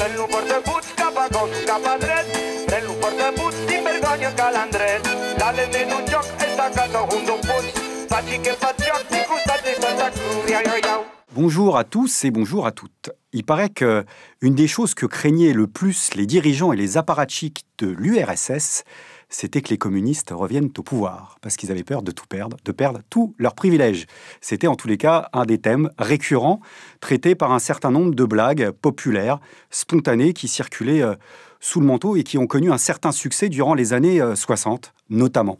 Prel-lo portă e puți ca vagon, ca patret Prel-lo portă e puți din vergognă ca Dale de un joc, esta casa un puți Faci că faci joc, din custate să tac Bonjour à tous et bonjour à toutes. Il paraît que une des choses que craignaient le plus les dirigeants et les apparatchiks de l'URSS, c'était que les communistes reviennent au pouvoir, parce qu'ils avaient peur de tout perdre, de perdre tous leurs privilèges. C'était en tous les cas un des thèmes récurrents, traités par un certain nombre de blagues populaires, spontanées, qui circulaient euh, sous le manteau et qui ont connu un certain succès durant les années 60, euh, notamment.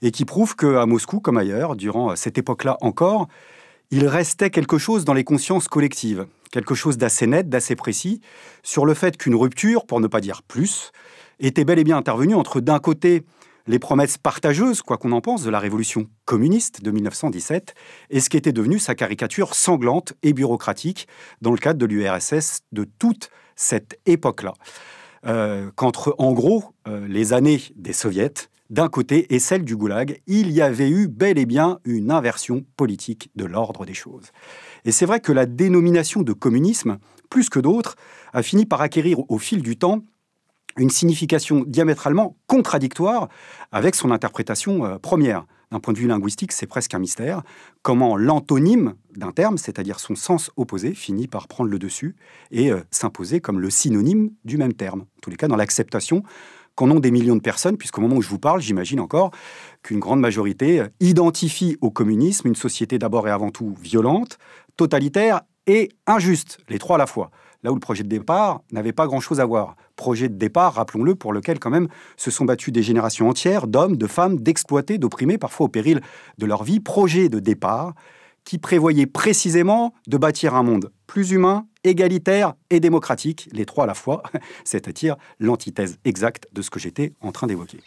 Et qui prouvent qu'à Moscou, comme ailleurs, durant euh, cette époque-là encore, il restait quelque chose dans les consciences collectives, quelque chose d'assez net, d'assez précis, sur le fait qu'une rupture, pour ne pas dire plus, était bel et bien intervenu entre, d'un côté, les promesses partageuses, quoi qu'on en pense, de la révolution communiste de 1917 et ce qui était devenu sa caricature sanglante et bureaucratique dans le cadre de l'URSS de toute cette époque-là. Euh, qu'entre, en gros, euh, les années des soviets d'un côté et celles du goulag, il y avait eu bel et bien une inversion politique de l'ordre des choses. Et c'est vrai que la dénomination de communisme, plus que d'autres, a fini par acquérir au fil du temps une signification diamétralement contradictoire avec son interprétation euh, première. D'un point de vue linguistique, c'est presque un mystère. Comment l'antonyme d'un terme, c'est-à-dire son sens opposé, finit par prendre le dessus et euh, s'imposer comme le synonyme du même terme. En tous les cas, dans l'acceptation qu'en ont des millions de personnes, puisqu'au moment où je vous parle, j'imagine encore qu'une grande majorité euh, identifie au communisme une société d'abord et avant tout violente, totalitaire et injuste, les trois à la fois là où le projet de départ n'avait pas grand-chose à voir. Projet de départ, rappelons-le, pour lequel quand même se sont battus des générations entières d'hommes, de femmes, d'exploités, d'opprimés, parfois au péril de leur vie. Projet de départ qui prévoyait précisément de bâtir un monde plus humain, égalitaire et démocratique, les trois à la fois, c'est-à-dire l'antithèse exacte de ce que j'étais en train d'évoquer.